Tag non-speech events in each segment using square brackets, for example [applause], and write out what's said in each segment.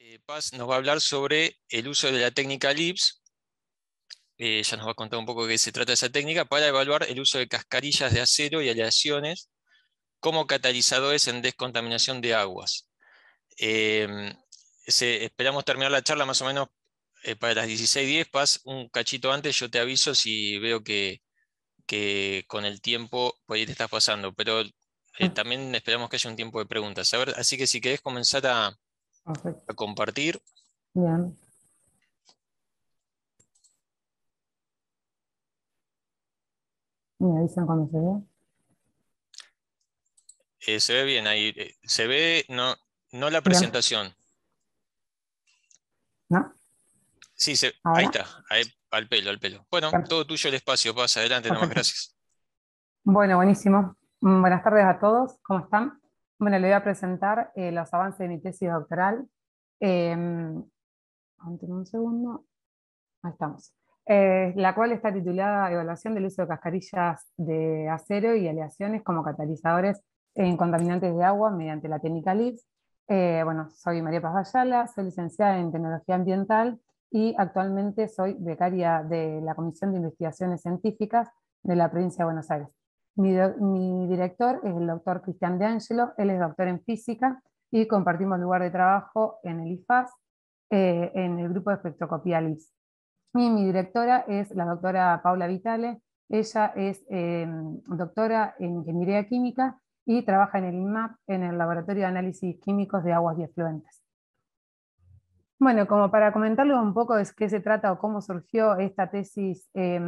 Eh, Paz nos va a hablar sobre el uso de la técnica LIPS. Eh, ya nos va a contar un poco de qué se trata esa técnica para evaluar el uso de cascarillas de acero y aleaciones como catalizadores en descontaminación de aguas. Em, esperamos terminar la charla más o menos eh, para las 16.10. Paz, un cachito antes, yo te aviso si veo que, con el tiempo te estás pasando, pero mm. también esperamos que haya un tiempo de preguntas. así que si querés comenzar a, a compartir. Bien. Me avisan cuando se ve. Eh, se ve bien ahí. Eh, se ve, no, no la presentación. ¿No? Sí, se, ahí está. al pelo, al pelo. Bueno, todo tuyo el espacio. Pasa adelante nomás. Gracias. Bueno, buenísimo. Mm, buenas tardes a todos. ¿Cómo están? Bueno, le voy a presentar eh, los avances de mi tesis doctoral. Em, un segundo. Ahí estamos. Eh, la cual está titulada Evaluación del uso de cascarillas de acero y aleaciones como catalizadores en contaminantes de agua mediante la técnica LIPS. Eh, bueno, soy María Paz Vallala, soy licenciada en Tecnología Ambiental y actualmente soy becaria de la Comisión de Investigaciones Científicas de la provincia de Buenos Aires. Mi, director es el doctor Cristian De Angelo, él es doctor en física y compartimos lugar de trabajo en el IFAS, eh, en el grupo de espectroscopía LIS. Y mi directora es la doctora Paula Vitale, ella es em, doctora en ingeniería química y trabaja en el IMAP, en el Laboratorio de Análisis Químicos de Aguas y Efluentes. Bueno, como para comentarles un poco de qué se trata o cómo surgió esta tesis eh,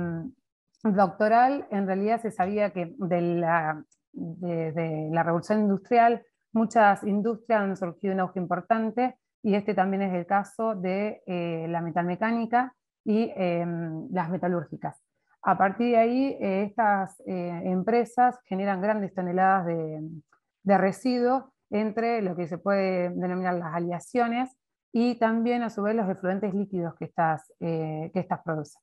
doctoral, en realidad se sabía que de la, de, la revolución industrial muchas industrias han surgido un auge importante y este también es el caso de eh, la metalmecánica y eh, las metalúrgicas. A partir de ahí, eh, estas empresas generan grandes toneladas de, residuos entre lo que se puede denominar las aleaciones y también a su vez los efluentes líquidos que que estas producen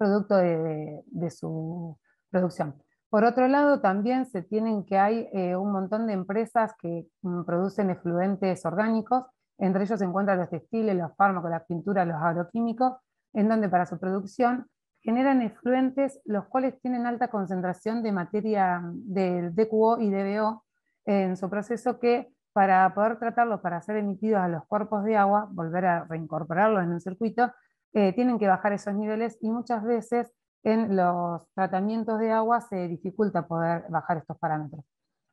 producto de, su producción. Por otro lado, también se tienen que hay eh, un montón de empresas que mm, producen efluentes orgánicos, entre ellos se encuentran los textiles, los fármacos, las pintura, los agroquímicos, en donde para su producción generan efluentes los cuales tienen alta concentración de materia mm, del DQO y DBO en su proceso que para poder tratarlos, para ser emitidos a los cuerpos de agua, volver a reincorporarlos en el circuito, eh, tienen que bajar esos niveles y muchas veces en los tratamientos de agua se dificulta poder bajar estos parámetros.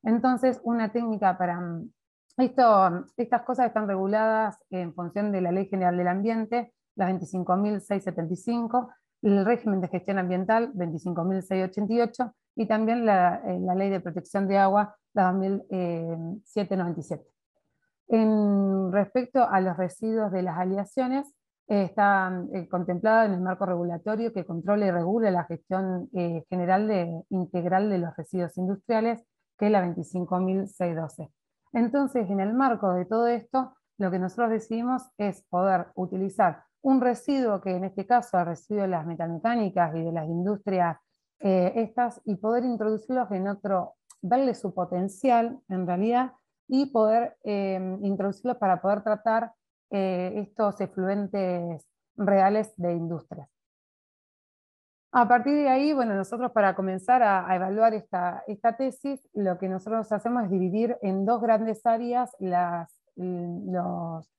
Entonces, una técnica para... Mm, esto, estas cosas están reguladas en función de la Ley General del Ambiente, la 25.675, el régimen de gestión ambiental 25.688 y también la, eh, la, ley de protección de agua la 2797. Eh, en respecto a los residuos de las aleaciones, está eh, contemplada en el marco regulatorio que controla y regule la gestión eh, general de, integral de los residuos industriales, que es la 25.612. Entonces, en el marco de todo esto, lo que nosotros decidimos es poder utilizar un residuo, que en este caso el residuo de las metalmecánicas y de las industrias eh, estas, y poder introducirlos en otro, verle su potencial en realidad, y poder introducirlos para poder tratar eh, estos efluentes reales de industrias. A partir de ahí, bueno, nosotros para comenzar a, evaluar esta, tesis, lo que nosotros hacemos es dividir en dos grandes áreas mm, los,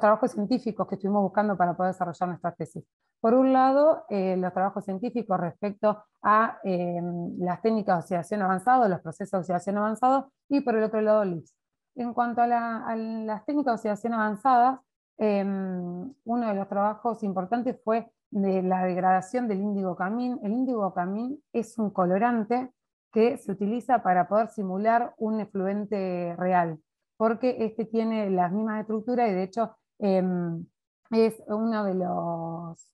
trabajos científicos que estuvimos buscando para poder desarrollar nuestra tesis. Por un lado, eh, los trabajos científicos respecto a eh, las técnicas de oxidación avanzada, los procesos de oxidación avanzado, y por el otro lado, LIPS. En cuanto a, las técnicas de oxidación avanzadas, em, uno de los trabajos importantes fue de la degradación del índigo camín. El índigo camín es un colorante que se utiliza para poder simular un efluente real, porque este tiene las mismas estructuras y de hecho em, es uno de los,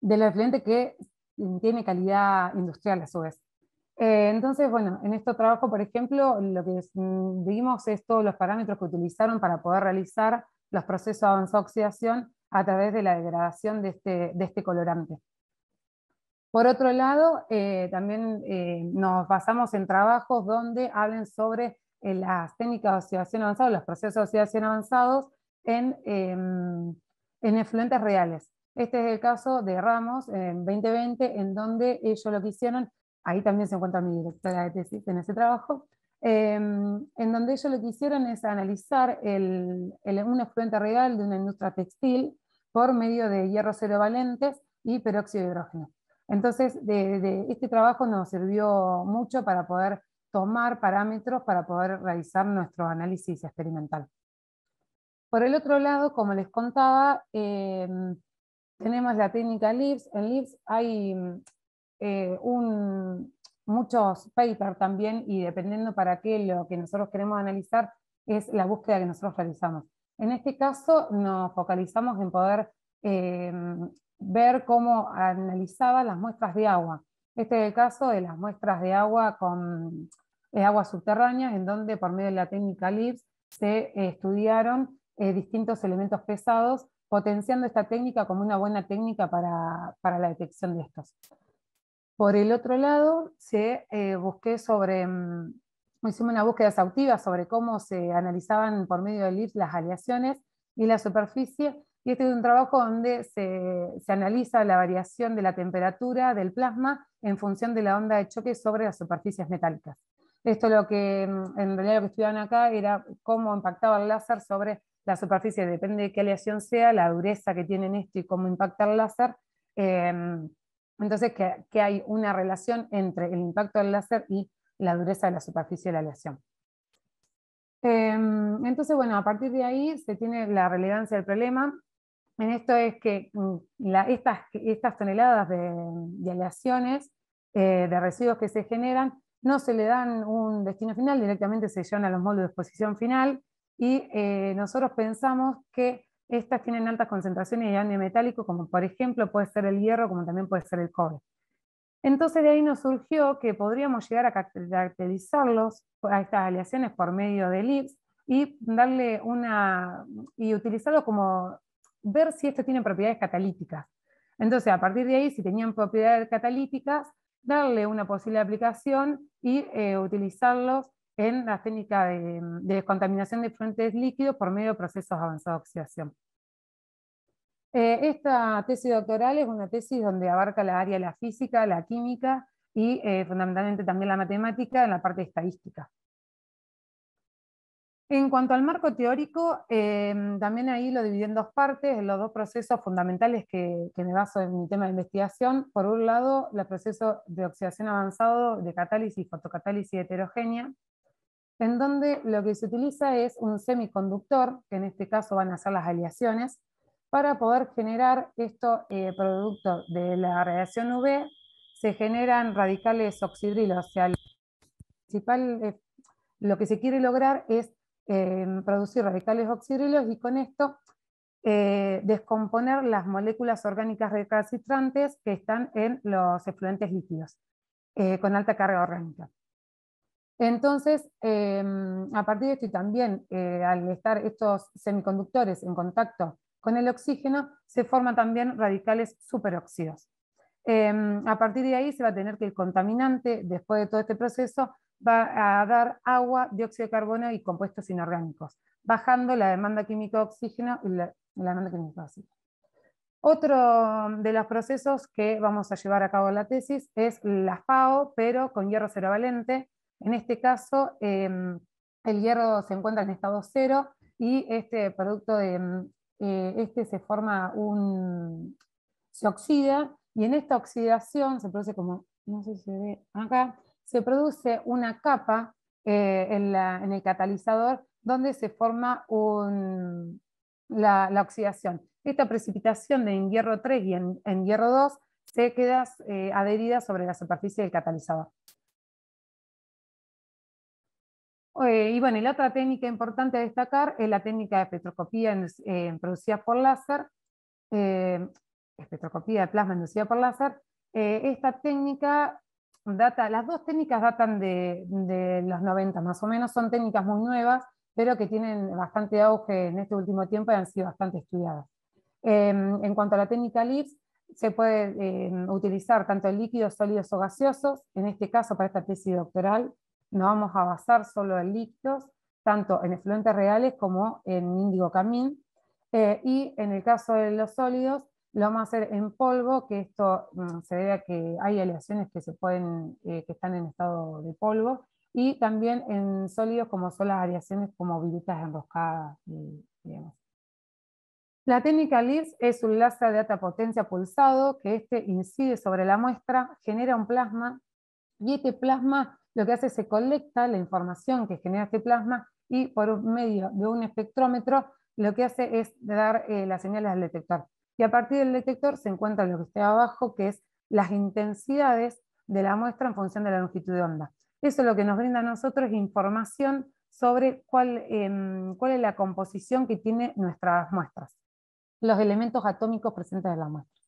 de los efluentes que tiene calidad industrial a su vez. Eh, entonces, bueno, en este trabajo, por ejemplo, lo que mm, vimos es todos los parámetros que utilizaron para poder realizar los procesos de avanzada oxidación a través de la degradación de este, este colorante. Por otro lado, eh, también eh, nos basamos en trabajos donde hablen sobre las técnicas de oxidación avanzada, los procesos de oxidación avanzados en, em, en efluentes reales. Este es el caso de Ramos en 2020, en donde ellos lo que hicieron ahí también se encuentra mi directora de tesis en ese trabajo, em, en donde ellos lo que hicieron es analizar el, un efluente real de una industria textil por medio de hierro cero y peróxido de hidrógeno. Entonces, de, este trabajo nos sirvió mucho para poder tomar parámetros para poder realizar nuestro análisis experimental. Por el otro lado, como les contaba, em, tenemos la técnica LIPS. En LIPS hay eh, muchos papers también y dependiendo para qué lo que nosotros queremos analizar es la búsqueda que nosotros realizamos. En este caso nos focalizamos en poder eh, ver cómo analizaba las muestras de agua. Este es el caso de las muestras de agua con aguas subterráneas, en donde por medio de la técnica LIPS se estudiaron eh, distintos elementos pesados, potenciando esta técnica como una buena técnica para la detección de estos. Por el otro lado, se eh, busqué sobre, mm, hicimos una búsqueda exhaustiva sobre cómo se analizaban por medio del IR las aleaciones y la superficie. Y este es un trabajo donde se, analiza la variación de la temperatura del plasma en función de la onda de choque sobre las superficies metálicas. Esto lo que mm, en realidad lo que estudiaban acá era cómo impactaba el láser sobre la superficie, depende de qué aleación sea, la dureza que tiene esto y cómo impacta el láser. Em, entonces, que, hay una relación entre el impacto del láser y la dureza de la superficie de la aleación. Em, entonces, bueno, a partir de ahí se tiene la relevancia del problema. En esto es que mm, estas, toneladas de, aleaciones, eh, de residuos que se generan, no se le dan un destino final, directamente se llevan a los moldes de exposición final y eh, nosotros pensamos que estas tienen altas concentraciones de ion metálico, como por ejemplo puede ser el hierro, como también puede ser el cobre. Entonces de ahí nos surgió que podríamos llegar a caracterizarlos a estas aleaciones por medio de LIPS y darle una y utilizarlo como ver si esto tiene propiedades catalíticas. Entonces, a partir de ahí, si tenían propiedades catalíticas, darle una posible aplicación y eh, utilizarlos en la técnica de, descontaminación de fuentes líquidos por medio de procesos avanzados de oxidación. Eh, esta tesis doctoral es una tesis donde abarca la área de la física, la química y eh, fundamentalmente también la matemática en la parte estadística. En cuanto al marco teórico, em, también ahí lo dividí en dos partes, en los dos procesos fundamentales que, que, me baso en mi tema de investigación. Por un lado, el proceso de oxidación avanzado de catálisis y fotocatálisis heterogénea, en donde lo que se utiliza es un semiconductor, que en este caso van a ser las aleaciones, para poder generar esto eh, producto de la radiación UV, se generan radicales oxidrilos. O sea, lo, principal, eh, lo que se quiere lograr es eh, producir radicales oxidrilos y con esto descomponer las moléculas orgánicas recalcitrantes que están en los efluentes líquidos con alta carga orgánica. Entonces, em, a partir de esto y también eh, al estar estos semiconductores en contacto con el oxígeno, se forman también radicales superóxidos. Em, a partir de ahí se va a tener que el contaminante, después de todo este proceso, va a dar agua, dióxido de carbono y compuestos inorgánicos, bajando la demanda química de oxígeno y la, demanda química de oxígeno. Otro de los procesos que vamos a llevar a cabo en la tesis es la FAO, pero con hierro cero en este caso, em, el hierro se encuentra en estado cero y este producto de, em, eh, este se forma se oxida y en esta oxidación se produce como, acá, se produce una capa eh, en, el catalizador donde se forma la, oxidación. Esta precipitación de en hierro 3 y en, hierro 2 se queda eh, adherida sobre la superficie del catalizador. Eh, y bueno, la otra técnica importante a destacar es la técnica de espectroscopía producida por láser, eh, espectroscopía de plasma inducida por láser. Eh, esta técnica data, las dos técnicas datan de, de, los 90 más o menos, son técnicas muy nuevas, pero que tienen bastante auge en este último tiempo y han sido bastante estudiadas. Em, en cuanto a la técnica LIPS, se puede em, utilizar tanto líquidos, sólidos o gaseosos, en este caso para esta tesis doctoral no vamos a basar solo en líquidos, tanto en efluentes reales como en índigo camín. Eh, y en el caso de los sólidos, lo vamos a hacer en polvo, que esto mm, se debe a que hay aleaciones que, se pueden, eh, que están en estado de polvo, y también en sólidos como son las aleaciones como virutas enroscadas y, eh, La técnica LIRS es un láser de alta potencia pulsado que este incide sobre la muestra, genera un plasma y este plasma lo que hace es se colecta la información que genera este plasma y por medio de un espectrómetro lo que hace es dar eh, las señales al detector. Y a partir del detector se encuentra lo que está abajo, que es las intensidades de la muestra en función de la longitud de onda. Eso es lo que nos brinda a nosotros información sobre cuál, em, cuál es la composición que tiene nuestras muestras, los elementos atómicos presentes en la muestra.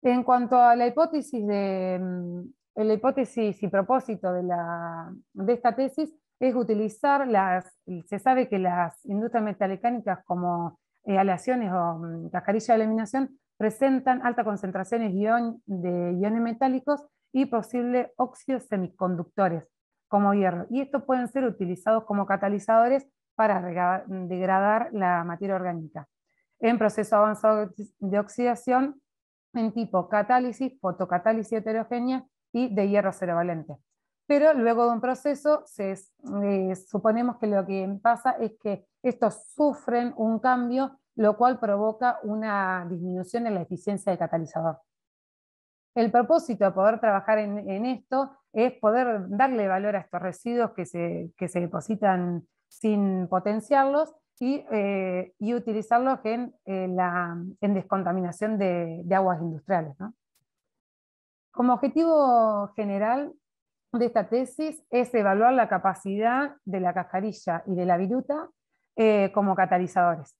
En cuanto a la hipótesis de, em, la hipótesis y propósito de, esta tesis es utilizar las, se sabe que las industrias metalmecánicas como eh, aleaciones o mm, cascarillas de eliminación presentan altas concentraciones de, de iones metálicos y posibles óxidos semiconductores como hierro. Y estos pueden ser utilizados como catalizadores para degradar la materia orgánica. En proceso avanzado de oxidación, en tipo catálisis, fotocatálisis heterogénea y de hierro valente, Pero luego de un proceso, se, eh, suponemos que lo que pasa es que estos sufren un cambio, lo cual provoca una disminución en la eficiencia del catalizador. El propósito de poder trabajar en, esto es poder darle valor a estos residuos que se, depositan sin potenciarlos y, eh, utilizarlos eh, en, descontaminación de, de aguas industriales. ¿no? Como objetivo general de esta tesis es evaluar la capacidad de la cascarilla y de la viruta eh, como catalizadores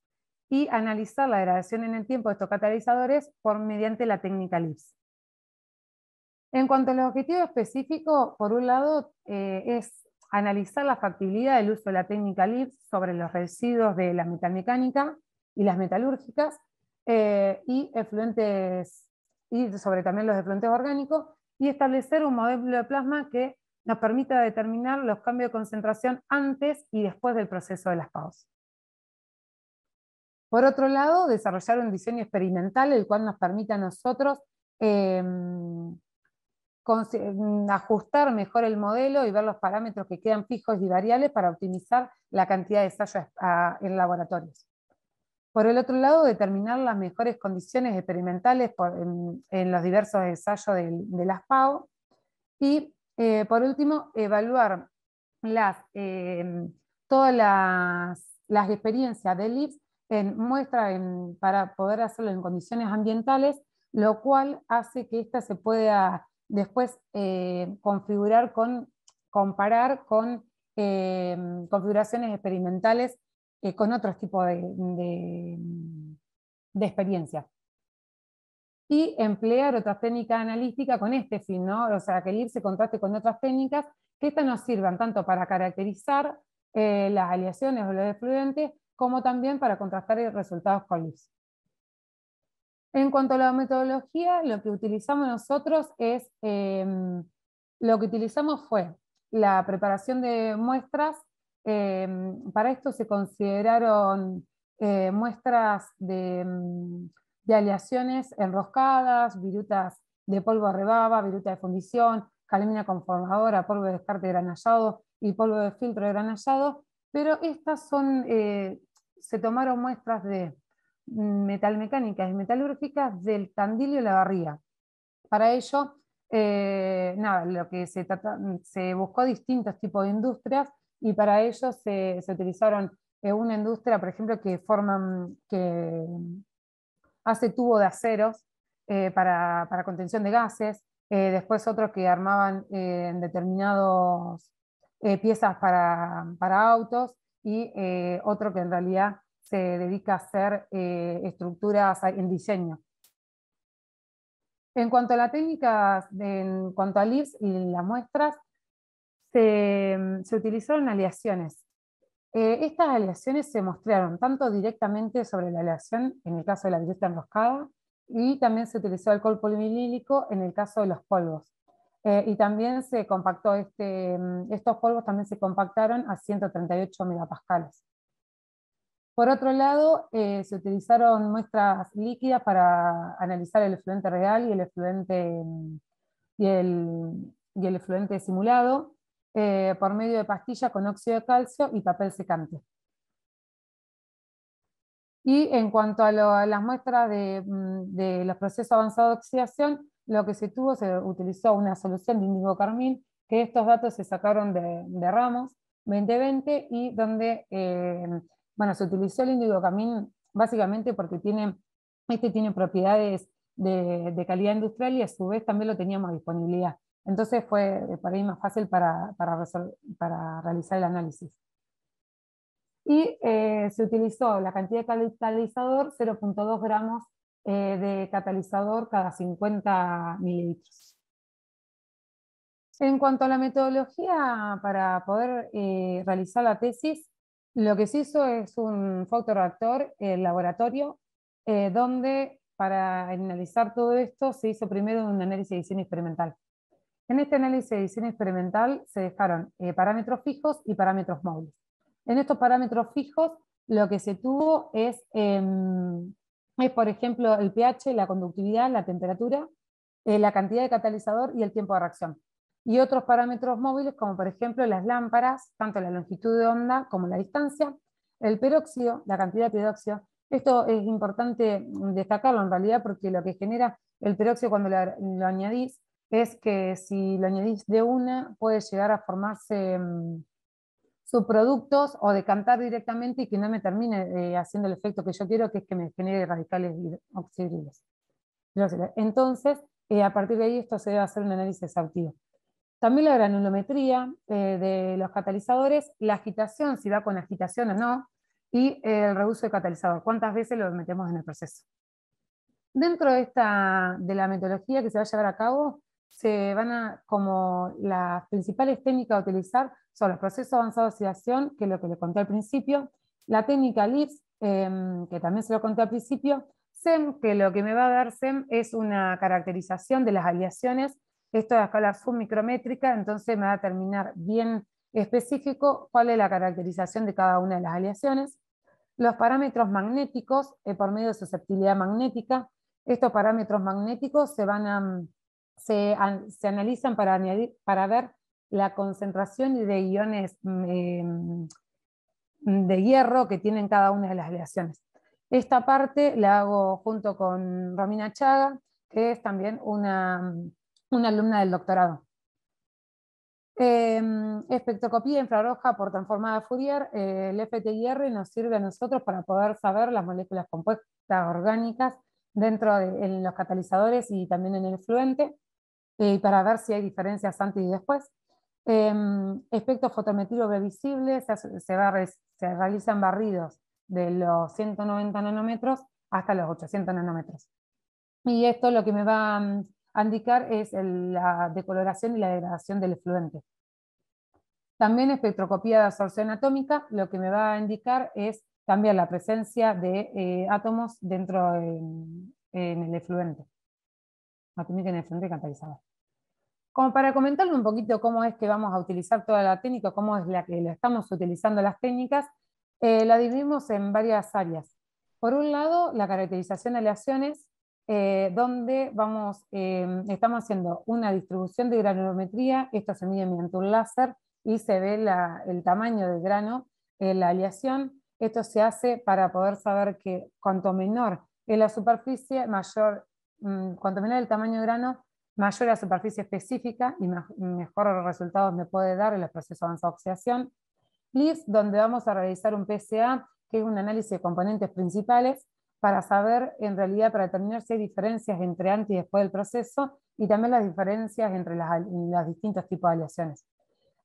y analizar la degradación en el tiempo de estos catalizadores por, mediante la técnica LIPS. En cuanto al objetivo específico, por un lado eh, es analizar la factibilidad del uso de la técnica LIPS sobre los residuos de la metalmecánica y las metalúrgicas eh, y efluentes y sobre también los de planteos orgánicos, y establecer un modelo de plasma que nos permita determinar los cambios de concentración antes y después del proceso de las pausas. Por otro lado, desarrollar un diseño experimental, el cual nos permita a nosotros em, mm, ajustar mejor el modelo y ver los parámetros que quedan fijos y variables para optimizar la cantidad de ensayos en laboratorios. Por el otro lado, determinar las mejores condiciones experimentales en, los diversos ensayos de las PAO. Y eh, por último, evaluar las, em, todas las, experiencias del IPS en muestra para poder hacerlo en condiciones ambientales, lo cual hace que ésta se pueda después eh, configurar con, comparar con em, configuraciones experimentales con otros tipos de, de, experiencias. Y emplear otras técnicas analíticas con este fin, ¿no? O sea, que el IR se contraste con otras técnicas que estas nos sirvan tanto para caracterizar eh, las aleaciones o los excluyentes, como también para contrastar resultados con IRS. En cuanto a la metodología, lo que utilizamos nosotros es, eh, lo que utilizamos fue la preparación de muestras Em, para esto se consideraron eh, muestras mm, de, aleaciones enroscadas, virutas de polvo rebaba, viruta de fundición, calamina conformadora, polvo de descarte granallado y polvo de filtro de granallado, pero estas son, eh, se tomaron muestras de metalmecánicas y metalúrgicas del candilio y la barría. Para ello, eh, nada, lo que se buscó distintos tipos de industrias y para ello se, utilizaron una industria, por ejemplo, que forman, que hace tubo de aceros eh, para, contención de gases, eh, después otros que armaban eh, en determinados piezas para, para, autos y otro que en realidad se dedica a hacer estructuras en diseño. En cuanto a la técnica, en cuanto al IPS y las muestras, Mm, se, utilizaron aleaciones. Eh, estas aleaciones se mostraron tanto directamente sobre la aleación, en el caso de la directa enroscada, y también se utilizó alcohol polimilílico en el caso de los polvos. Eh, y también se compactó este, mm, estos polvos también se compactaron a 138 megapascales. Por otro lado, eh, se utilizaron muestras líquidas para analizar el efluente real y el efluente, mm, y el, y el efluente simulado. Eh, por medio de pastillas con óxido de calcio y papel secante. Y en cuanto a, las muestras mm, de, los procesos avanzados de oxidación, lo que se tuvo, se utilizó una solución de índigo carmín, que estos datos se sacaron de, Ramos 2020 y donde eh, bueno, se utilizó el índigo carmín básicamente porque tiene, este tiene propiedades de, de calidad industrial y a su vez también lo teníamos a disponibilidad. Entonces fue eh, para mí más fácil para, realizar el análisis. Y eh, se utilizó la cantidad de catalizador, 0.2 gramos eh, de catalizador cada 50 mililitros. En cuanto a la metodología para poder realizar la tesis, lo que se hizo es un fotoreactor en laboratorio, donde para analizar todo esto se hizo primero un análisis de diseño experimental. En este análisis de diseño experimental se dejaron eh, parámetros fijos y parámetros móviles. En estos parámetros fijos lo que se tuvo es, em, es por ejemplo, el pH, la conductividad, la temperatura, eh, la cantidad de catalizador y el tiempo de reacción. Y otros parámetros móviles como por ejemplo las lámparas, tanto la longitud de onda como la distancia, el peróxido, la cantidad de peróxido. Esto es importante destacarlo en realidad porque lo que genera el peróxido cuando lo añadís es que si lo añadís de una, puede llegar a formarse mm, subproductos o decantar directamente y que no me termine eh, haciendo el efecto que yo quiero, que es que me genere radicales oxidriles. Entonces, eh, a partir de ahí, esto se debe hacer un análisis exhaustivo. También la granulometría eh, de los catalizadores, la agitación, si va con agitación o no, y el reuso de catalizador, cuántas veces lo metemos en el proceso. Dentro de, de la metodología que se va a llevar a cabo, se van a, como las principales técnicas a utilizar son los procesos avanzados de oxidación, que es lo que le conté al principio, la técnica LIPS, em, que también se lo conté al principio, SEM, que lo que me va a dar SEM es una caracterización de las aleaciones, esto a escala submicrométrica, entonces me va a determinar bien específico cuál es la caracterización de cada una de las aleaciones, los parámetros magnéticos eh, por medio de susceptibilidad magnética, estos parámetros magnéticos se van a mm, se, analizan para, para ver la concentración de iones mm, em, de hierro que tienen cada una de las aleaciones. Esta parte la hago junto con Romina Chaga, que es también una, mm, alumna del doctorado. Eh, em, espectrocopía infrarroja por transformada Fourier, eh, el FTIR nos sirve a nosotros para poder saber las moléculas compuestas orgánicas dentro de en los catalizadores y también en el fluente. Eh, para ver si hay diferencias antes y después. Eh, em, espectro fotométrico visible se, se, se, realizan barridos de los 190 nanómetros hasta los 800 nanómetros. Y esto lo que me va mm, a indicar es la decoloración y la degradación del efluente. También espectrocopía de absorción atómica, lo que me va a indicar es también la presencia de eh, átomos dentro em, en, el efluente, atómica en el efluente catalizador. Como para comentarle un poquito cómo es que vamos a utilizar toda la técnica, cómo es la que la estamos utilizando las técnicas, eh, la dividimos en varias áreas. Por un lado, la caracterización de aleaciones, eh, donde vamos, em, estamos haciendo una distribución de granulometría, esto se mide mediante un láser y se ve el tamaño del grano, la aleación. Esto se hace para poder saber que cuanto menor es la superficie, mayor, mm, cuanto menor el tamaño del grano, Mayor la superficie específica y los resultados me puede dar en el proceso de oxidación. LIS, donde vamos a realizar un PCA, que es un análisis de componentes principales, para saber, en realidad, para determinar si hay diferencias entre antes y después del proceso y también las diferencias entre los distintos tipos de aleaciones.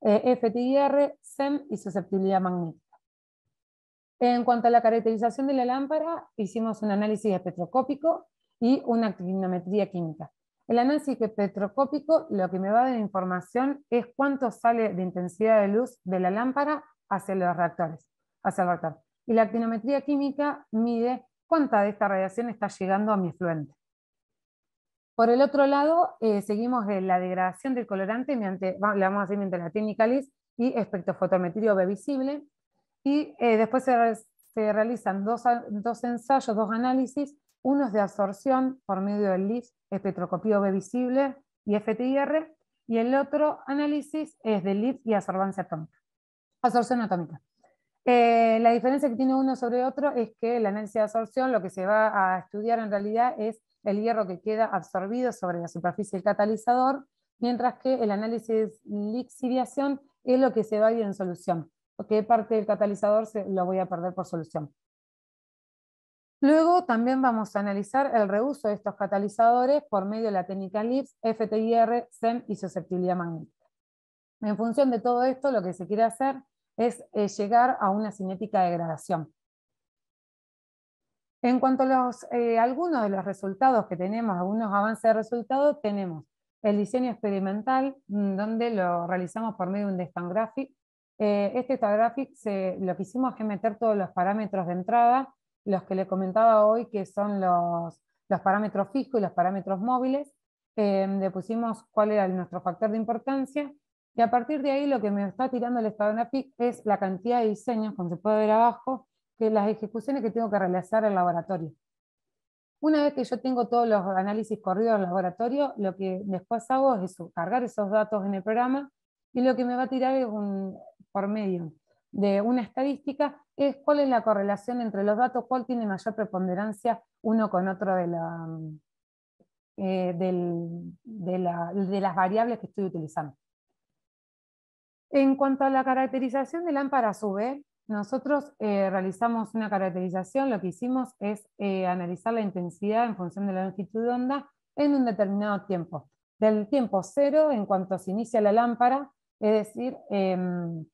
Eh, FTIR, SEM y susceptibilidad magnética. En cuanto a la caracterización de la lámpara, hicimos un análisis espectroscópico y una actinometría química. El análisis petrocópico lo que me va a dar información es cuánto sale de intensidad de luz de la lámpara hacia los reactores, hacia el reactor. Y la actinometría química mide cuánta de esta radiación está llegando a mi efluente. Por el otro lado, eh, seguimos la degradación del colorante, mediante, le vamos a decir mediante la técnica LIS y espectrofotometría visible. Y eh, después se, se realizan dos, dos ensayos, dos análisis uno es de absorción por medio del LIS, B visible y FTIR, y el otro análisis es de LIS y absorbancia atómica. Absorción atómica. Eh, la diferencia que tiene uno sobre otro es que el análisis de absorción lo que se va a estudiar en realidad es el hierro que queda absorbido sobre la superficie del catalizador, mientras que el análisis lixiviación es lo que se va a ir en solución, porque parte del catalizador se, lo voy a perder por solución. Luego también vamos a analizar el reuso de estos catalizadores por medio de la técnica LIPS, FTIR, SEM y susceptibilidad magnética. En función de todo esto, lo que se quiere hacer es eh, llegar a una cinética de degradación. En cuanto a eh, algunos de los resultados que tenemos, algunos avances de resultados, tenemos el diseño experimental, mm, donde lo realizamos por medio de un Destan Graphic. Eh, este Graphic lo que hicimos es meter todos los parámetros de entrada los que le comentaba hoy, que son los, parámetros fijos y los parámetros móviles, eh, le pusimos cuál era nuestro factor de importancia, y a partir de ahí lo que me está tirando el estado de PIC es la cantidad de diseños, como se puede ver abajo, que las ejecuciones que tengo que realizar en el laboratorio. Una vez que yo tengo todos los análisis corridos en el laboratorio, lo que después hago es cargar esos datos en el programa y lo que me va a tirar es un por medio de una estadística es cuál es la correlación entre los datos, cuál tiene mayor preponderancia uno con otro de, la, eh, de, las variables que estoy utilizando. En cuanto a la caracterización de lámparas UV, nosotros eh, realizamos una caracterización, lo que hicimos es eh, analizar la intensidad en función de la longitud de onda en un determinado tiempo. Del tiempo cero, en cuanto se inicia la lámpara, es decir, em,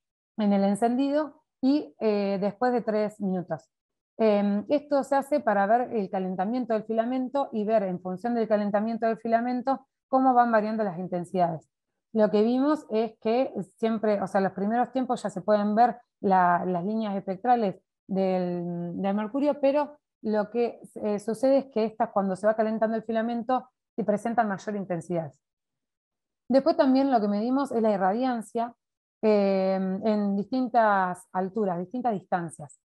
en el encendido y eh, después de tres minutos. Em, esto se hace para ver el calentamiento del filamento y ver en función del calentamiento del filamento cómo van variando las intensidades. Lo que vimos es que siempre, o sea, los primeros tiempos ya se pueden ver las líneas espectrales del, mercurio, pero lo que eh, sucede es que estas, cuando se va calentando el filamento, se presentan mayor intensidad. Después también lo que medimos es la irradiancia, Em, en distintas alturas, distintas distancias,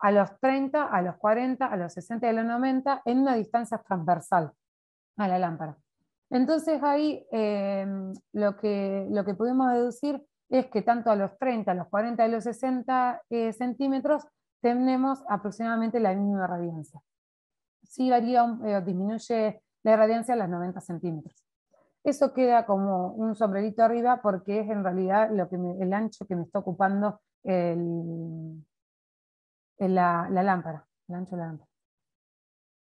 a los 30, a los 40, a los 60 y a los 90, en una distancia transversal a la lámpara. Entonces ahí em, lo, que, lo que pudimos deducir es que tanto a los 30, a los 40 y a los 60 eh, centímetros tenemos aproximadamente la misma radiancia. Sí varía, eh, disminuye la radiancia a los 90 centímetros. Eso queda como un sombrerito arriba porque es en realidad lo que el ancho que me está ocupando la, lámpara, el ancho de la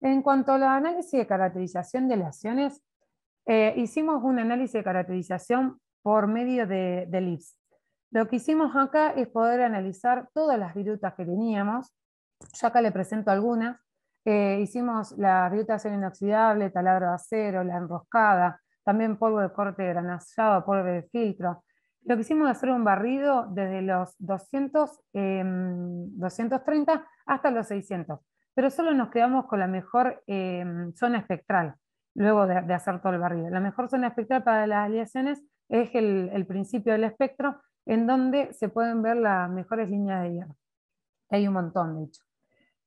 En cuanto al análisis de caracterización de las acciones, eh, hicimos un análisis de caracterización por medio de, de LIPS. Lo que hicimos acá es poder analizar todas las virutas que teníamos. Yo acá le presento algunas. Eh, hicimos la viruta acero inoxidable, taladro de acero, la enroscada, también polvo de corte de granazado, polvo de filtro. Lo que hicimos fue hacer un barrido desde los 200, 230 em, hasta los 600, pero solo nos quedamos con la mejor em, zona espectral luego de, hacer todo el barrido. La mejor zona espectral para las aleaciones es el principio del espectro, en donde se pueden ver las mejores líneas de hierro. Hay un montón, de hecho.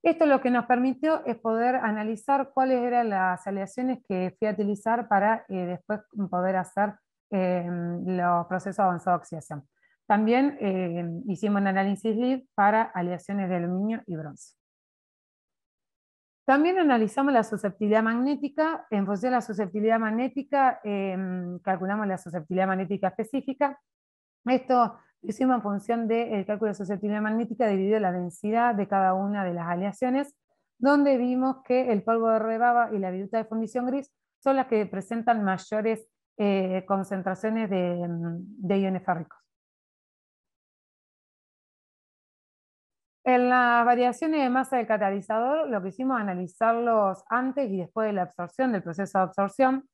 Esto lo que nos permitió es poder analizar cuáles eran las aleaciones que fui a utilizar para eh, después poder hacer em, los procesos avanzados de oxidación. También em, hicimos un análisis LEED para aleaciones de aluminio y bronce. También analizamos la susceptibilidad magnética. En función de la susceptibilidad magnética, em, calculamos la susceptibilidad magnética específica. Esto hicimos en función del cálculo de susceptibilidad magnética dividido la densidad de cada una de las aleaciones, donde vimos que el polvo de rebaba y la viruta de fundición gris son las que presentan mayores eh, concentraciones de, de iones férricos. En las variaciones de masa del catalizador, lo que hicimos es analizarlos antes y después de la absorción, del proceso de absorción,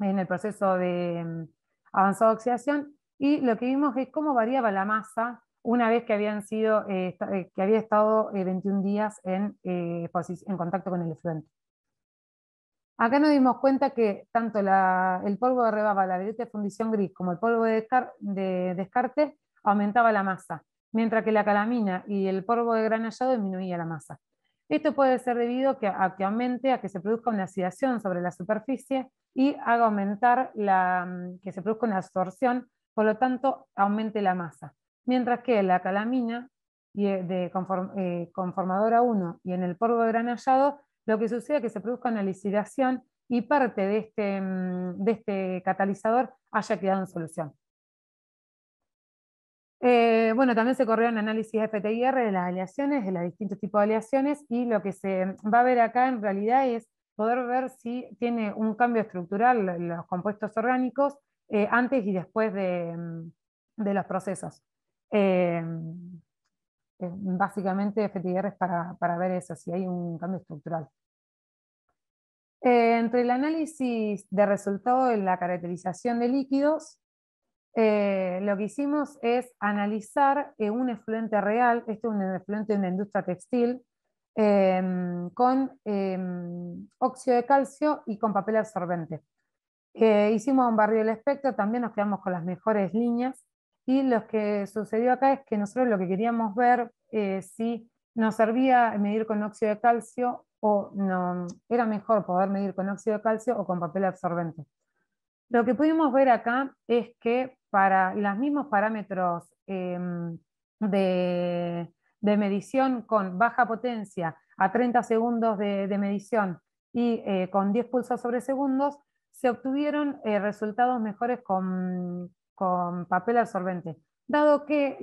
en el proceso de mm, avanzada oxidación, y lo que vimos es cómo variaba la masa una vez que, habían sido, eh, eh, que había estado 21 eh, días en, contacto con el efluente. Acá nos dimos cuenta que tanto el polvo de rebaba, la de fundición gris, como el polvo de, descarte aumentaba la masa, mientras que la calamina y el polvo de granallado disminuía la masa. Esto puede ser debido que, a que a que se produzca una acidación sobre la superficie y haga aumentar la, mm, que se produzca una absorción por lo tanto aumente la masa. Mientras que en la calamina eh, de eh, conformadora 1 y en el polvo de gran lo que sucede es que se produzca una licidación y parte este, mm, de este, catalizador haya quedado en solución. Eh, bueno, también se corrió un análisis FTIR de las aleaciones, de los distintos tipos de aleaciones, y lo que se va a ver acá en realidad es poder ver si tiene un cambio estructural los compuestos orgánicos eh, antes y después de, mm, los procesos. Em, eh, básicamente FTIR es para, ver eso, si hay un cambio estructural. Eh, entre el análisis de resultado de la caracterización de líquidos, lo que hicimos es analizar un efluente real, este es un efluente de una industria textil, em, con em, óxido de calcio y con papel absorbente hicimos un barrio del espectro, también nos quedamos con las mejores líneas y lo que sucedió acá es que nosotros lo que queríamos ver eh, si nos servía medir con óxido de calcio o no, era mejor poder medir con óxido de calcio o con papel absorbente. Lo que pudimos ver acá es que para los mismos parámetros em, de, medición con baja potencia a 30 segundos de, medición y eh, con 10 pulsos sobre segundos, se obtuvieron eh, resultados mejores con, con, papel absorbente, dado que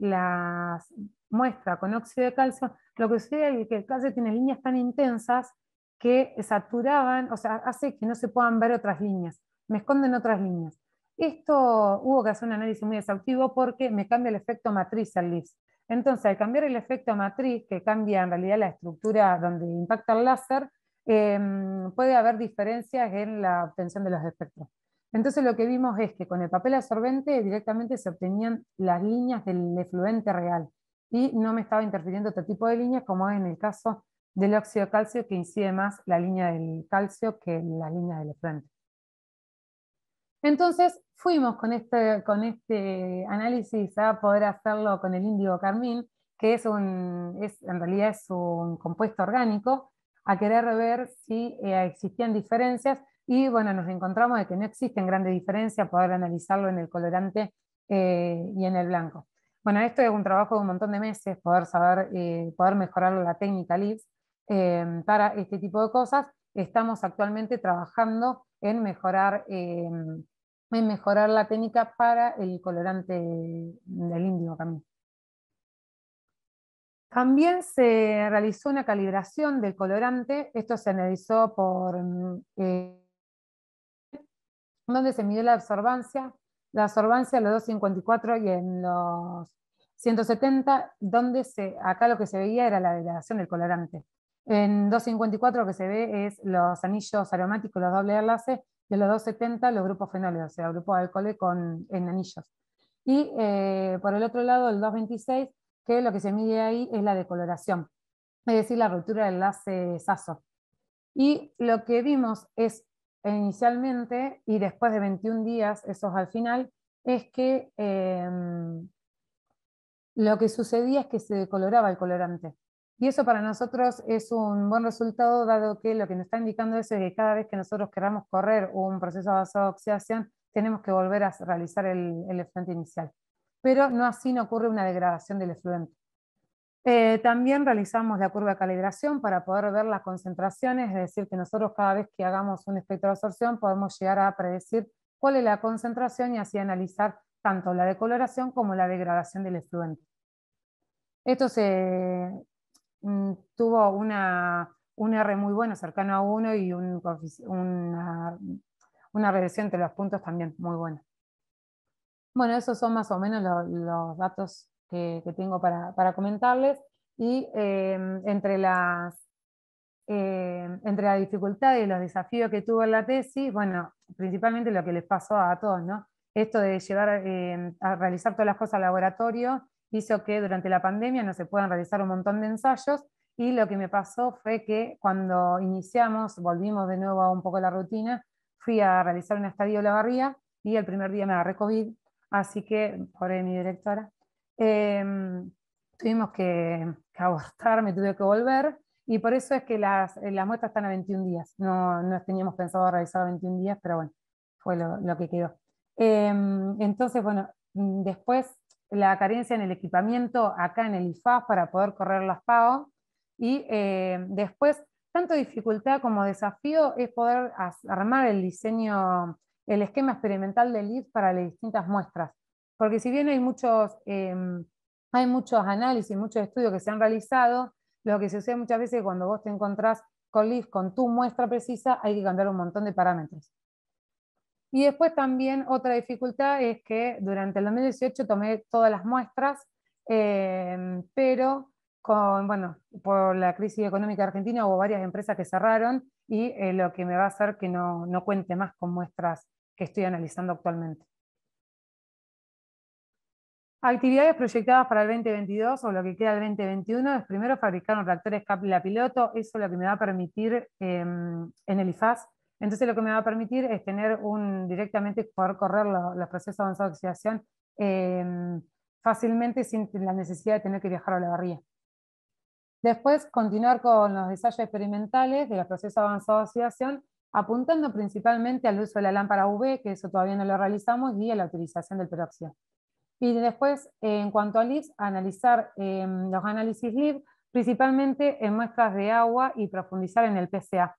la muestra con óxido de calcio, lo que sucede es que el calcio tiene líneas tan intensas que saturaban, o sea, hace que no se puedan ver otras líneas, me esconden otras líneas. Esto hubo que hacer un análisis muy exhaustivo porque me cambia el efecto matriz al LIS. Entonces, al cambiar el efecto matriz, que cambia en realidad la estructura donde impacta el láser, Em, puede haber diferencias en la obtención de los espectros. Entonces lo que vimos es que con el papel absorbente directamente se obtenían las líneas del efluente real y no me estaba interfiriendo otro tipo de líneas como en el caso del óxido calcio que incide más la línea del calcio que la línea del efluente. Entonces fuimos con este, con este análisis a poder hacerlo con el índigo carmín, que es, un, es en realidad es un compuesto orgánico a querer ver si eh, existían diferencias y bueno, nos encontramos de que no existen grandes diferencias, poder analizarlo en el colorante eh, y en el blanco. Bueno, esto es un trabajo de un montón de meses, poder saber, eh, poder mejorar la técnica LIPS em, para este tipo de cosas. Estamos actualmente trabajando en mejorar, em, en mejorar la técnica para el colorante del índigo también. También se realizó una calibración del colorante, esto se analizó por... Mm, eh, donde se midió la absorbancia, la absorbancia en los 254 y en los 170, donde se, acá lo que se veía era la degradación del colorante. En 254 lo que se ve es los anillos aromáticos, los doble enlaces, en los 270 los grupos fenólicos, o sea, grupos de con, en anillos. Y eh, por el otro lado, el 226 que lo que se mide ahí es la decoloración, es decir, la ruptura del enlace SASO. Y lo que vimos es eh, inicialmente, y después de 21 días, eso es al final, es que em, lo que sucedía es que se decoloraba el colorante. Y eso para nosotros es un buen resultado, dado que lo que nos está indicando eso es eh, que cada vez que nosotros queramos correr un proceso basado de oxidación, tenemos que volver a realizar el, el frente inicial pero no así no ocurre una degradación del efluente. Eh, también realizamos la curva de calibración para poder ver las concentraciones, es decir, que nosotros cada vez que hagamos un espectro de absorción podemos llegar a predecir cuál es la concentración y así analizar tanto la decoloración como la degradación del efluente. Esto se, mm, tuvo un R muy bueno, cercano a 1, y una, una regresión entre los puntos también muy buena. Bueno, esos son más o menos los datos que, tengo para, comentarles. Y em, entre, las, eh, entre la dificultad y los desafíos que tuvo la tesis, bueno, principalmente lo que les pasó a todos, ¿no? Esto de llevar em, a realizar todas las cosas al laboratorio hizo que durante la pandemia no se puedan realizar un montón de ensayos y lo que me pasó fue que cuando iniciamos, volvimos de nuevo a un poco la rutina, fui a realizar una la barría y el primer día me agarré COVID Así que, por mi directora, em, tuvimos que, abortar, me tuve que volver. Y por eso es que las, eh, muestras están a 21 días. No, teníamos pensado realizar 21 días, pero bueno, fue lo, que quedó. Em, entonces, bueno, mm, después la carencia en el equipamiento acá en el IFAS para poder correr las pagos Y em, después, tanto dificultad como desafío es poder armar el diseño el esquema experimental de leaf para las distintas muestras. Porque si bien hay muchos, em, hay muchos análisis, muchos estudios que se han realizado, lo que sucede muchas veces cuando vos te encontrás con leaf con tu muestra precisa, hay que cambiar un montón de parámetros. Y después también otra dificultad es que durante el 2018 tomé todas las muestras, em, pero bueno, por la crisis económica argentina hubo varias empresas que cerraron y eh, lo que me va a hacer que no, no cuente más con muestras que estoy analizando actualmente. Actividades proyectadas para el 2022 o lo que queda del 2021 es primero fabricar un reactor escapula piloto, eso es lo que me va a permitir em, en el IFAS. Entonces lo que me va a permitir es tener un, directamente poder correr los, procesos avanzados de oxidación em, fácilmente sin la necesidad de tener que viajar a la barría. Después continuar con los ensayos experimentales de los procesos avanzados de oxidación apuntando principalmente al uso de la lámpara UV, que eso todavía no lo realizamos, y a la utilización del peróxido. Y después, eh, en cuanto a LIS, analizar em, los análisis LIS, principalmente en muestras de agua y profundizar en el PCA,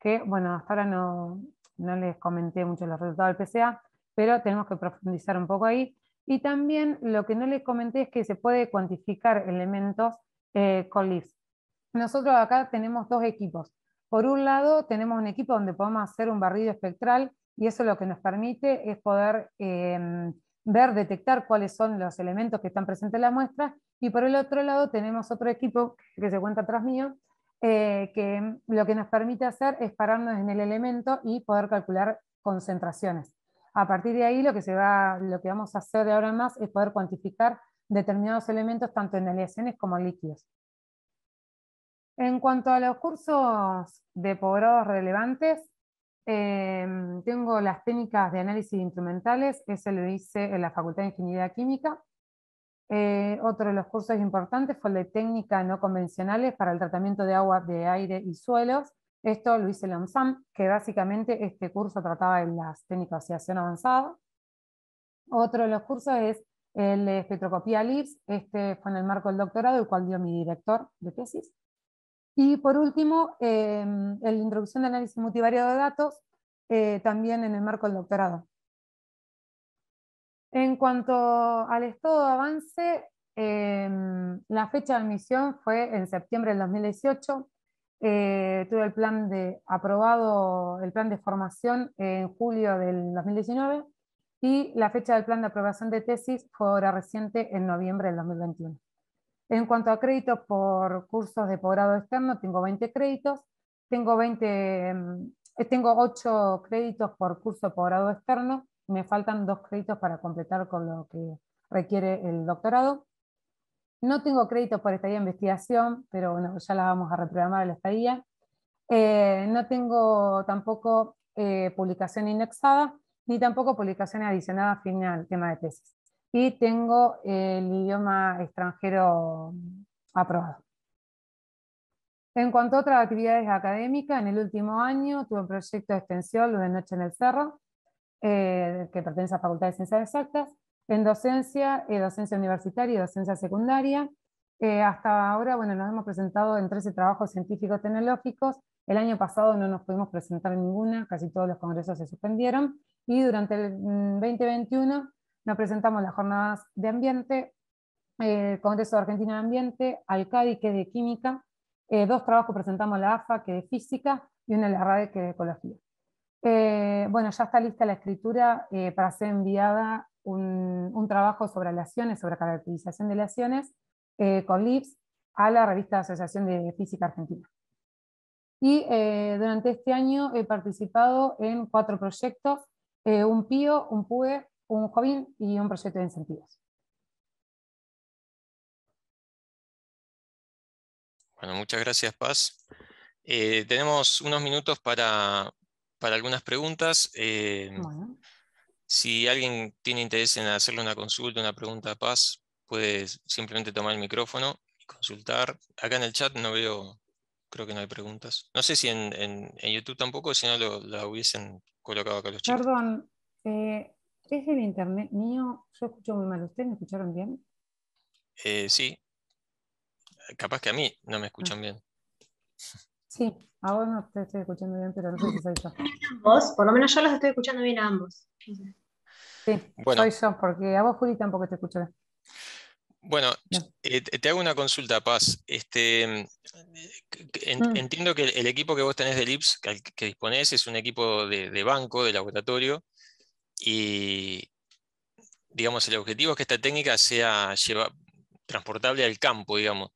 que bueno, hasta ahora no, no les comenté mucho los resultados del PCA, pero tenemos que profundizar un poco ahí. Y también lo que no les comenté es que se puede cuantificar elementos eh, con LIVS Nosotros acá tenemos dos equipos. Por un lado, tenemos un equipo donde podemos hacer un barrido espectral y eso lo que nos permite es poder em, ver, detectar cuáles son los elementos que están presentes en la muestra. Y por el otro lado, tenemos otro equipo que se cuenta atrás mío, eh, que lo que nos permite hacer es pararnos en el elemento y poder calcular concentraciones. A partir de ahí, lo que, se va, lo que vamos a hacer de ahora en más es poder cuantificar determinados elementos tanto en aleaciones como en líquidos. En cuanto a los cursos de posgrados relevantes, em, tengo las técnicas de análisis instrumentales, ese lo hice en la Facultad de Ingeniería Química. Eh, otro de los cursos importantes fue el de técnicas no convencionales para el tratamiento de agua de aire y suelos. Esto lo hice en la que básicamente este curso trataba de las técnicas de oxidación avanzada. Otro de los cursos es el de espectroscopía LIPS, este fue en el marco del doctorado, el cual dio mi director de tesis. Y por último, em, la introducción de análisis multivariado de datos, eh, también en el marco del doctorado. En cuanto al estado de avance, em, la fecha de admisión fue en septiembre del 2018. Eh, tuve el plan de aprobado, el plan de formación en julio del 2019 y la fecha del plan de aprobación de tesis fue ahora reciente en noviembre del 2021. En cuanto a créditos por cursos de posgrado externo, tengo 20 créditos, tengo, 20, mm, eh, tengo 8 créditos por curso de posgrado externo, me faltan 2 créditos para completar con lo que requiere el doctorado. No tengo créditos por estadía de investigación, pero bueno, ya la vamos a reprogramar la estadía. Eh, no tengo tampoco eh, publicación indexada, ni tampoco publicación adicionada final, tema de tesis y tengo el idioma extranjero aprobado. En cuanto a otras actividades académicas, en el último año tuve un proyecto de extensión, lo de Noche en el Cerro, eh, que pertenece a la Facultad de Ciencias Exactas, en docencia, eh, docencia universitaria y docencia secundaria. Eh, hasta ahora, bueno, nos hemos presentado en 13 trabajos científicos tecnológicos. El año pasado no nos pudimos presentar ninguna, casi todos los congresos se suspendieron. Y durante el 2021 mm, nos presentamos las jornadas de ambiente, eh, el Congreso de Argentina de Ambiente, Alcadi, que es de química, eh, dos trabajos presentamos la AFA, que es de física, y una de la RADE, que es de ecología. Eh, bueno, ya está lista la escritura para ser enviada un, trabajo sobre aleaciones, sobre caracterización de aleaciones, con LIPS a la revista de Asociación de Física Argentina. Y durante este año he participado en cuatro proyectos, un PIO, un PUE, un joven y un proyecto de incentivos. Bueno, muchas gracias, Paz. Eh, tenemos unos minutos para, algunas preguntas. Eh, si alguien tiene interés en hacerle una consulta, una pregunta a Paz, puede simplemente tomar el micrófono y consultar. Acá en el chat no veo, creo que no hay preguntas. No sé si en, YouTube tampoco, si no la hubiesen colocado acá los chicos. Perdón, eh, ¿Es el internet mío? Yo escucho muy mal. ¿Ustedes me escucharon bien? Eh, sí. Capaz que a mí no me escuchan ah. bien. Sí, a vos no te estoy escuchando bien, pero no sé si soy yo. ¿Vos? Por lo menos yo los estoy escuchando bien a ambos. Sí, soy yo, porque a vos, Juli, tampoco te escucho bien. Bueno, eh, te hago una consulta, Paz. Este, mm. Entiendo que el, equipo que vos tenés de LIPS, que, que disponés, es un equipo de, de banco, de laboratorio, y digamos, el objetivo es que esta técnica sea transportable al campo, digamos.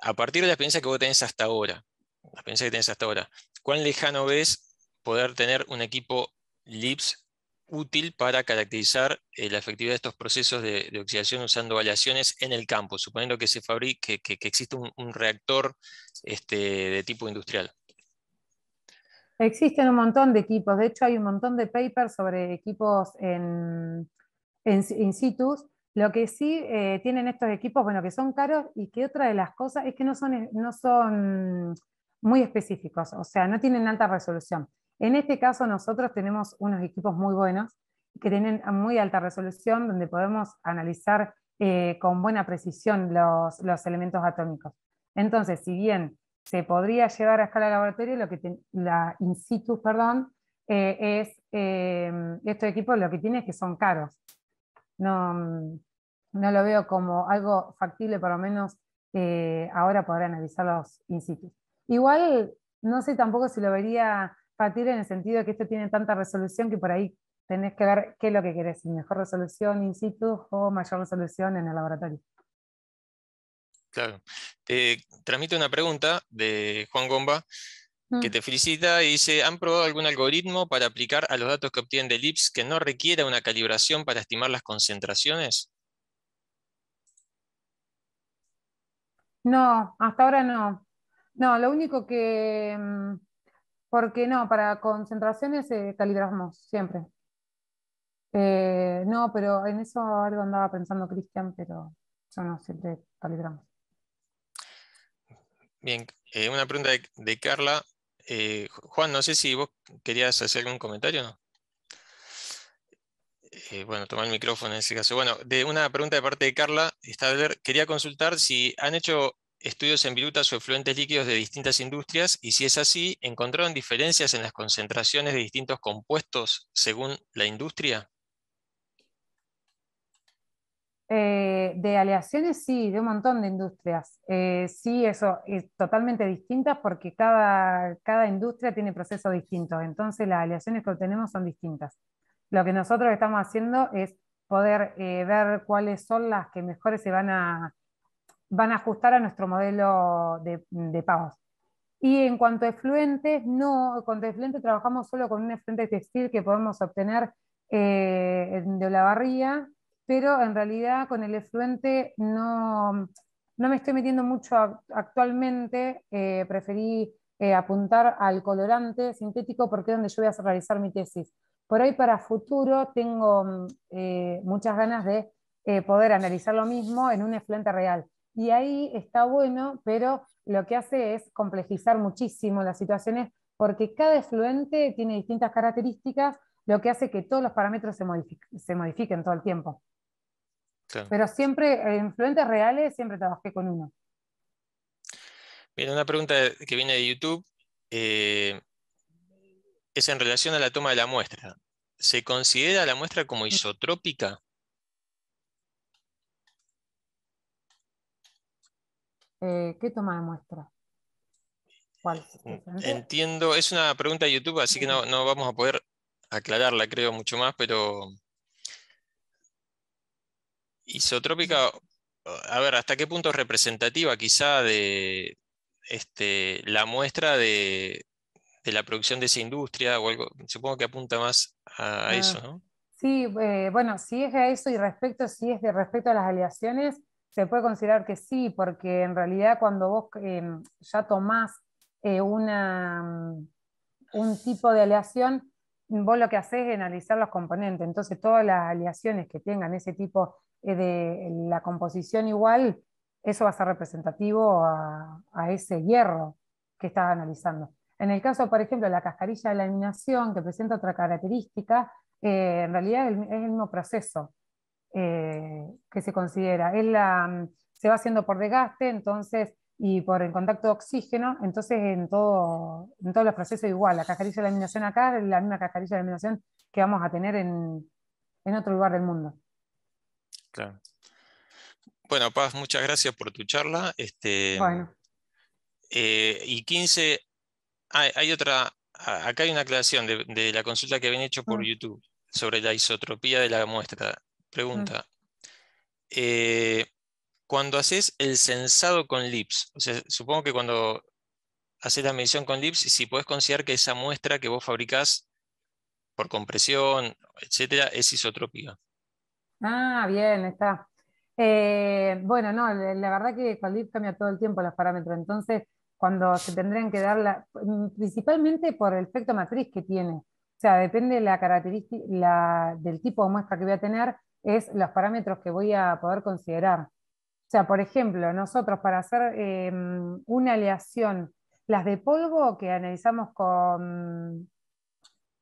A partir de la experiencia que vos tenés hasta ahora, la experiencia que tenés hasta ahora, ¿cuán lejano ves poder tener un equipo LIPS útil para caracterizar eh, la efectividad de estos procesos de, oxidación usando aleaciones en el campo, suponiendo que se fabrique, que, existe un, reactor este, de tipo industrial? Existen un montón de equipos, de hecho hay un montón de papers sobre equipos en, en in situ. Lo que sí eh, tienen estos equipos, bueno, que son caros y que otra de las cosas es que no son, eh, no son muy específicos, o sea, no tienen alta resolución. En este caso nosotros tenemos unos equipos muy buenos que tienen muy alta resolución donde podemos analizar eh, con buena precisión los, los elementos atómicos. Entonces, si bien se podría llevar a escala de laboratorio, lo que la in situ, perdón, eh, es eh, estos equipos lo que tiene es que son caros. No, no lo veo como algo factible, por lo menos eh, ahora ahora analizar los in situ. Igual, no sé tampoco si lo vería factible en el sentido de que esto tiene tanta resolución que por ahí tenés que ver qué es lo que querés, mejor resolución in situ o mayor resolución en el laboratorio. Claro. Te eh, transmite una pregunta de Juan Gomba que mm. te felicita y dice, ¿han probado algún algoritmo para aplicar a los datos que obtienen del IPS que no requiera una calibración para estimar las concentraciones? No, hasta ahora no. No, lo único que, mm, porque no, para concentraciones eh, calibramos siempre. Eh, no, pero en eso algo andaba pensando Cristian, pero yo no, siempre calibramos. Bien, eh, una pregunta de, Carla. Eh, Juan, no sé si vos querías hacer algún comentario eh, bueno, tomar el micrófono en ese caso. Bueno, de una pregunta de parte de Carla, quería consultar si han hecho estudios en virutas o efluentes líquidos de distintas industrias y si es así, ¿encontraron diferencias en las concentraciones de distintos compuestos según la industria? Eh, de aleaciones, sí, de un montón de industrias. Eh, sí, eso es totalmente distintas porque cada, industria tiene procesos distintos. Entonces, las aleaciones que obtenemos son distintas. Lo que nosotros estamos haciendo es poder eh, ver cuáles son las que mejores se van a, van a ajustar a nuestro modelo de, de pagos. Y en cuanto a efluentes, no, en cuanto a efluentes trabajamos solo con un efluente textil que podemos obtener de la Olavarría, pero en realidad con el efluente no, me estoy metiendo mucho actualmente, eh, preferí eh, apuntar al colorante sintético porque es donde yo voy a realizar mi tesis. Por ahí para futuro tengo mm, eh, muchas ganas de poder analizar lo mismo en un efluente real. Y ahí está bueno, pero lo que hace es complejizar muchísimo las situaciones porque cada efluente tiene distintas características, lo que hace que todos los parámetros se modifiquen todo el tiempo. Pero siempre, en eh, influentes reales, siempre trabajé con uno. Bien, una pregunta que viene de YouTube eh, es en relación a la toma de la muestra. ¿Se considera la muestra como isotrópica? Eh, ¿Qué toma de muestra? ¿Cuál? Entiendo, es una pregunta de YouTube, así que no, no vamos a poder aclararla, creo, mucho más, pero Isotrópica, a ver, ¿hasta qué punto es representativa quizá de este, la muestra de, la producción de esa industria o algo? Supongo que apunta más a, ah, eso, ¿no? Sí, eh, bueno, si es a eso y respecto, si es de respecto a las aleaciones, se puede considerar que sí, porque en realidad cuando vos eh, ya tomás eh, una, mm, un tipo de aleación, vos lo que haces es analizar los componentes. Entonces, todas las aleaciones que tengan ese tipo eh, de la composición igual, eso va a ser representativo a, ese hierro que estás analizando. En el caso, por ejemplo, de la cascarilla de la laminación, que presenta otra característica, eh, en realidad es el, mismo proceso eh, que se considera. Es la, mm, se va haciendo por desgaste entonces, y por el contacto de oxígeno, entonces en, todo, en todos los procesos igual. La cascarilla de laminación acá es la misma cascarilla de laminación que vamos a tener en otro lugar del mundo. Bueno, Paz, muchas gracias por tu charla. Este, eh, y 15, hay, otra, acá hay una aclaración de, la consulta que habían hecho por mm. YouTube sobre la isotropía de la muestra. Pregunta. Mm. Eh, cuando haces el sensado con LIPS, o sea, supongo que cuando haces la medición con LIPS, si podés considerar que esa muestra que vos fabricás por compresión, etcétera, es isotropía. Ah, bien, está. Eh, bueno, no, la verdad que Colib cambia todo el tiempo los parámetros, entonces cuando se tendrían que dar, principalmente por el efecto matriz que tiene, o sea, depende la característica, del tipo de muestra que voy a tener, es los parámetros que voy a poder considerar. O sea, por ejemplo, nosotros para hacer em, una aleación, las de polvo que analizamos con,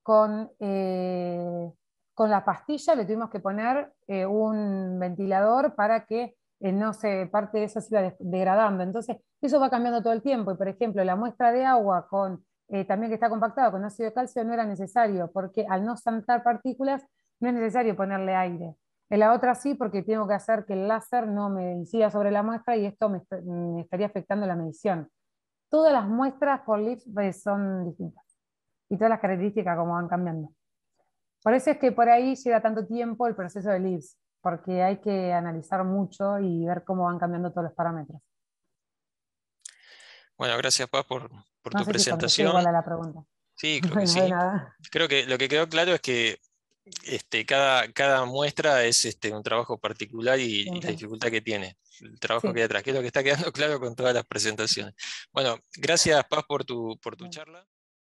con eh, con la pastilla le tuvimos que poner eh, un ventilador para que eh, no se, parte de eso se iba degradando. Entonces, eso va cambiando todo el tiempo. Y, por ejemplo, la muestra de agua con, eh, también que está compactada con ácido de calcio no era necesario, porque al no saltar partículas no es necesario ponerle aire. En la otra sí, porque tengo que hacer que el láser no me incida sobre la muestra y esto me, estaría afectando la medición. Todas las muestras por LIPS son distintas y todas las características como van cambiando. Por eso es que por ahí lleva tanto tiempo el proceso de IPS, porque hay que analizar mucho y ver cómo van cambiando todos los parámetros. Bueno, gracias, Paz, por, por no tu presentación. a la pregunta. Sí, [laughs] creo que sí. Creo que lo que quedó claro es que este, cada, cada muestra es este, un trabajo particular y, la dificultad que tiene, el trabajo que hay atrás, que es lo que está quedando [laughs] claro con todas las presentaciones. Bueno, gracias Paz por tu, por tu charla.